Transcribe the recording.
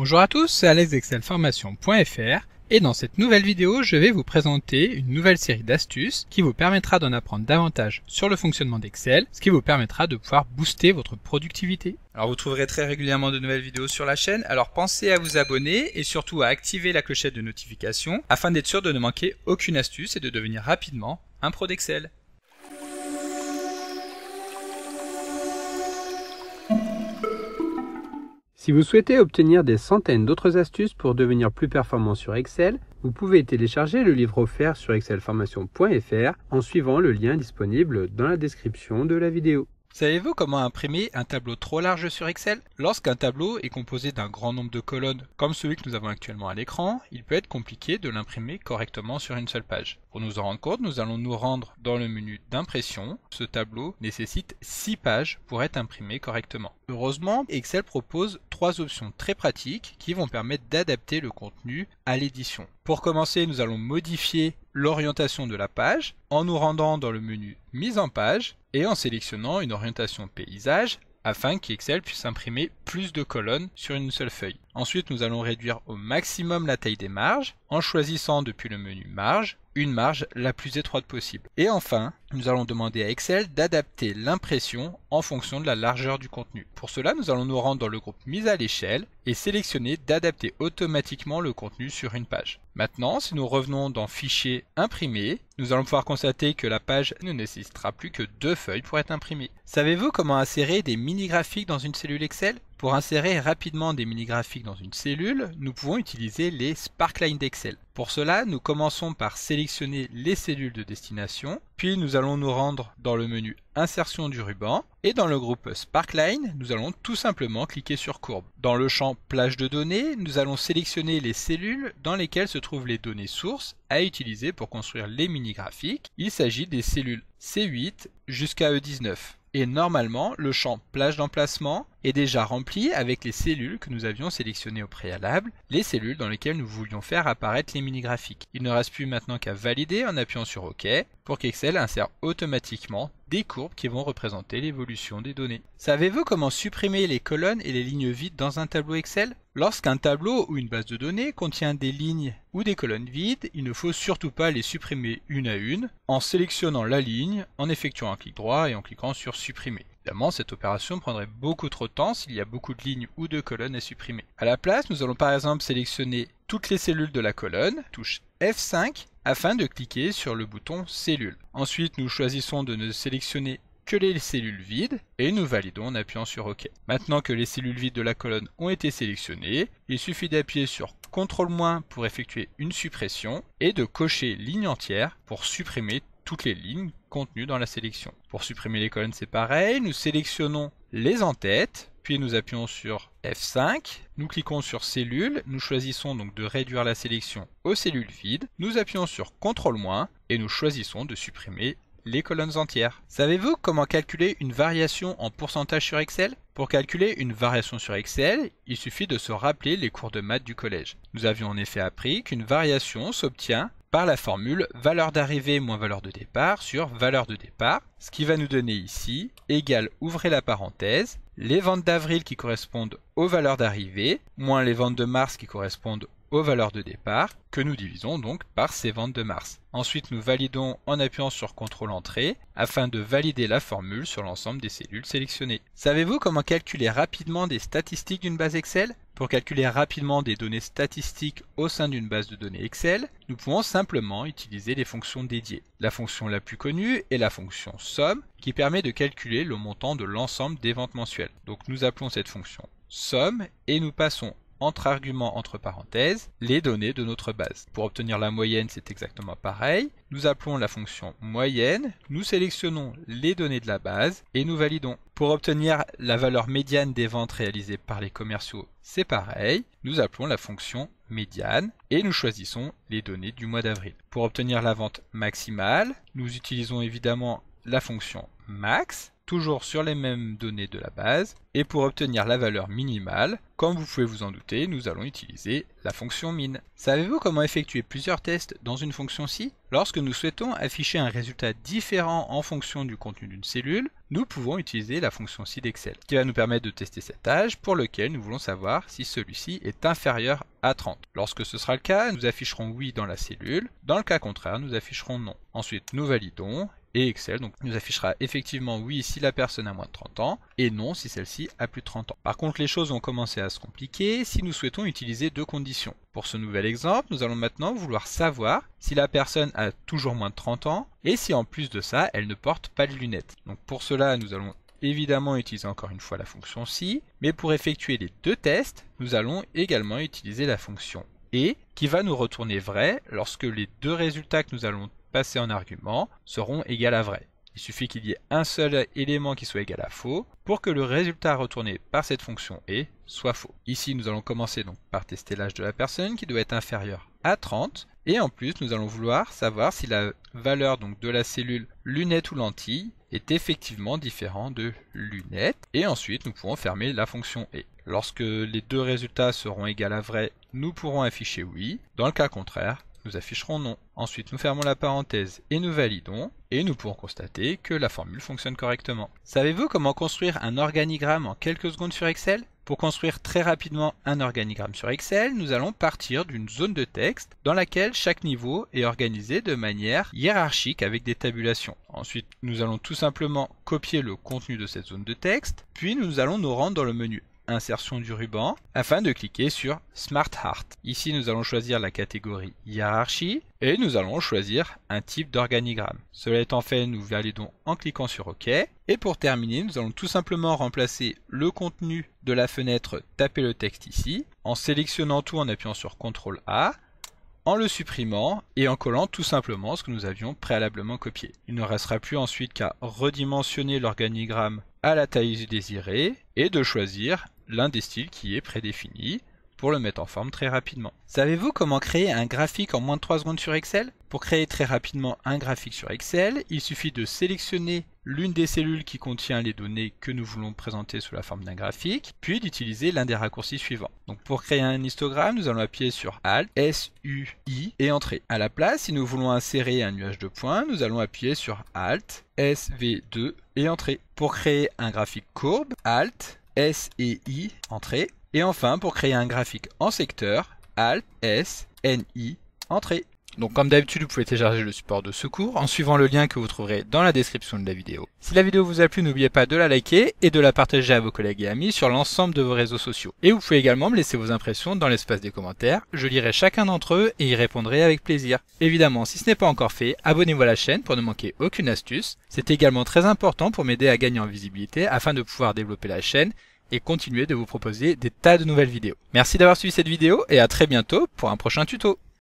Bonjour à tous, c'est alexexcelformation.fr et dans cette nouvelle vidéo, je vais vous présenter une nouvelle série d'astuces qui vous permettra d'en apprendre davantage sur le fonctionnement d'Excel, ce qui vous permettra de pouvoir booster votre productivité. Alors vous trouverez très régulièrement de nouvelles vidéos sur la chaîne, alors pensez à vous abonner et surtout à activer la clochette de notification afin d'être sûr de ne manquer aucune astuce et de devenir rapidement un pro d'Excel. Si vous souhaitez obtenir des centaines d'autres astuces pour devenir plus performant sur Excel, vous pouvez télécharger le livre offert sur excelformation.fr en suivant le lien disponible dans la description de la vidéo. Savez-vous comment imprimer un tableau trop large sur Excel Lorsqu'un tableau est composé d'un grand nombre de colonnes, comme celui que nous avons actuellement à l'écran, il peut être compliqué de l'imprimer correctement sur une seule page. Pour nous en rendre compte, nous allons nous rendre dans le menu d'impression. Ce tableau nécessite 6 pages pour être imprimé correctement. Heureusement, Excel propose trois options très pratiques qui vont permettre d'adapter le contenu à l'édition. Pour commencer, nous allons modifier l'orientation de la page en nous rendant dans le menu Mise en page et en sélectionnant une orientation paysage afin qu'Excel puisse imprimer plus de colonnes sur une seule feuille. Ensuite, nous allons réduire au maximum la taille des marges en choisissant depuis le menu marge une marge la plus étroite possible. Et enfin, nous allons demander à Excel d'adapter l'impression en fonction de la largeur du contenu. Pour cela, nous allons nous rendre dans le groupe mise à l'échelle et sélectionner d'adapter automatiquement le contenu sur une page. Maintenant, si nous revenons dans fichier imprimé, nous allons pouvoir constater que la page ne nécessitera plus que deux feuilles pour être imprimée. Savez-vous comment insérer des mini-graphiques dans une cellule Excel pour insérer rapidement des mini-graphiques dans une cellule, nous pouvons utiliser les sparklines d'Excel. Pour cela, nous commençons par sélectionner les cellules de destination, puis nous allons nous rendre dans le menu Insertion du ruban, et dans le groupe Sparkline, nous allons tout simplement cliquer sur Courbe. Dans le champ Plage de données, nous allons sélectionner les cellules dans lesquelles se trouvent les données sources à utiliser pour construire les mini-graphiques. Il s'agit des cellules C8 jusqu'à E19. Et normalement, le champ Plage d'emplacement est déjà rempli avec les cellules que nous avions sélectionnées au préalable, les cellules dans lesquelles nous voulions faire apparaître les mini-graphiques. Il ne reste plus maintenant qu'à valider en appuyant sur OK pour qu'Excel insère automatiquement des courbes qui vont représenter l'évolution des données. Savez-vous comment supprimer les colonnes et les lignes vides dans un tableau Excel Lorsqu'un tableau ou une base de données contient des lignes ou des colonnes vides, il ne faut surtout pas les supprimer une à une en sélectionnant la ligne, en effectuant un clic droit et en cliquant sur supprimer. Évidemment, cette opération prendrait beaucoup trop de temps s'il y a beaucoup de lignes ou de colonnes à supprimer. A la place, nous allons par exemple sélectionner toutes les cellules de la colonne, touche F5, afin de cliquer sur le bouton Cellules. Ensuite, nous choisissons de ne sélectionner que les cellules vides et nous validons en appuyant sur OK. Maintenant que les cellules vides de la colonne ont été sélectionnées, il suffit d'appuyer sur CTRL- pour effectuer une suppression et de cocher ligne entière pour supprimer les lignes contenues dans la sélection. Pour supprimer les colonnes, c'est pareil. Nous sélectionnons les entêtes, puis nous appuyons sur F5. Nous cliquons sur Cellules. Nous choisissons donc de réduire la sélection aux cellules vides. Nous appuyons sur CTRL- et nous choisissons de supprimer les colonnes entières. Savez-vous comment calculer une variation en pourcentage sur Excel Pour calculer une variation sur Excel, il suffit de se rappeler les cours de maths du collège. Nous avions en effet appris qu'une variation s'obtient par la formule valeur d'arrivée moins valeur de départ sur valeur de départ, ce qui va nous donner ici égale, ouvrez la parenthèse, les ventes d'avril qui correspondent aux valeurs d'arrivée, moins les ventes de mars qui correspondent aux valeurs de départ, que nous divisons donc par ces ventes de mars. Ensuite, nous validons en appuyant sur CTRL Entrée afin de valider la formule sur l'ensemble des cellules sélectionnées. Savez-vous comment calculer rapidement des statistiques d'une base Excel pour calculer rapidement des données statistiques au sein d'une base de données Excel, nous pouvons simplement utiliser les fonctions dédiées. La fonction la plus connue est la fonction SOMME qui permet de calculer le montant de l'ensemble des ventes mensuelles. Donc nous appelons cette fonction SOMME et nous passons entre arguments entre parenthèses les données de notre base. Pour obtenir la moyenne, c'est exactement pareil. Nous appelons la fonction moyenne, nous sélectionnons les données de la base et nous validons. Pour obtenir la valeur médiane des ventes réalisées par les commerciaux, c'est pareil. Nous appelons la fonction médiane et nous choisissons les données du mois d'avril. Pour obtenir la vente maximale, nous utilisons évidemment la fonction max toujours sur les mêmes données de la base, et pour obtenir la valeur minimale, comme vous pouvez vous en douter, nous allons utiliser la fonction min. Savez-vous comment effectuer plusieurs tests dans une fonction si Lorsque nous souhaitons afficher un résultat différent en fonction du contenu d'une cellule, nous pouvons utiliser la fonction si d'Excel, qui va nous permettre de tester cet âge pour lequel nous voulons savoir si celui-ci est inférieur à 30. Lorsque ce sera le cas, nous afficherons oui dans la cellule, dans le cas contraire, nous afficherons non. Ensuite, nous validons et Excel. Donc nous affichera effectivement oui si la personne a moins de 30 ans et non si celle-ci a plus de 30 ans. Par contre les choses ont commencé à se compliquer si nous souhaitons utiliser deux conditions. Pour ce nouvel exemple, nous allons maintenant vouloir savoir si la personne a toujours moins de 30 ans et si en plus de ça, elle ne porte pas de lunettes. Donc pour cela, nous allons évidemment utiliser encore une fois la fonction si, mais pour effectuer les deux tests, nous allons également utiliser la fonction et qui va nous retourner vrai lorsque les deux résultats que nous allons passer en argument seront égales à vrai. Il suffit qu'il y ait un seul élément qui soit égal à faux pour que le résultat retourné par cette fonction et soit faux. Ici, nous allons commencer donc par tester l'âge de la personne qui doit être inférieur à 30 et en plus, nous allons vouloir savoir si la valeur donc de la cellule lunette ou lentille est effectivement différente de lunette et ensuite nous pouvons fermer la fonction et. Lorsque les deux résultats seront égaux à vrai, nous pourrons afficher oui. Dans le cas contraire, nous afficherons non. Ensuite, nous fermons la parenthèse et nous validons, et nous pouvons constater que la formule fonctionne correctement. Savez-vous comment construire un organigramme en quelques secondes sur Excel Pour construire très rapidement un organigramme sur Excel, nous allons partir d'une zone de texte dans laquelle chaque niveau est organisé de manière hiérarchique avec des tabulations. Ensuite, nous allons tout simplement copier le contenu de cette zone de texte, puis nous allons nous rendre dans le menu insertion du ruban, afin de cliquer sur Smart Heart. Ici, nous allons choisir la catégorie hiérarchie et nous allons choisir un type d'organigramme. Cela étant fait, nous validons en cliquant sur OK. Et pour terminer, nous allons tout simplement remplacer le contenu de la fenêtre Taper le texte ici, en sélectionnant tout en appuyant sur CTRL A, en le supprimant et en collant tout simplement ce que nous avions préalablement copié. Il ne restera plus ensuite qu'à redimensionner l'organigramme à la taille désirée et de choisir l'un des styles qui est prédéfini pour le mettre en forme très rapidement. Savez-vous comment créer un graphique en moins de 3 secondes sur Excel Pour créer très rapidement un graphique sur Excel, il suffit de sélectionner l'une des cellules qui contient les données que nous voulons présenter sous la forme d'un graphique, puis d'utiliser l'un des raccourcis suivants. Donc pour créer un histogramme, nous allons appuyer sur Alt, S, U, I et Entrée. À la place, si nous voulons insérer un nuage de points, nous allons appuyer sur Alt, S, V, 2 et Entrée. Pour créer un graphique courbe, Alt, S et I, entrée. Et enfin, pour créer un graphique en secteur, Alt, S, N, I, entrée. Donc comme d'habitude, vous pouvez télécharger le support de secours en suivant le lien que vous trouverez dans la description de la vidéo. Si la vidéo vous a plu, n'oubliez pas de la liker et de la partager à vos collègues et amis sur l'ensemble de vos réseaux sociaux. Et vous pouvez également me laisser vos impressions dans l'espace des commentaires, je lirai chacun d'entre eux et y répondrai avec plaisir. Évidemment, si ce n'est pas encore fait, abonnez-vous à la chaîne pour ne manquer aucune astuce. C'est également très important pour m'aider à gagner en visibilité afin de pouvoir développer la chaîne et continuer de vous proposer des tas de nouvelles vidéos. Merci d'avoir suivi cette vidéo et à très bientôt pour un prochain tuto.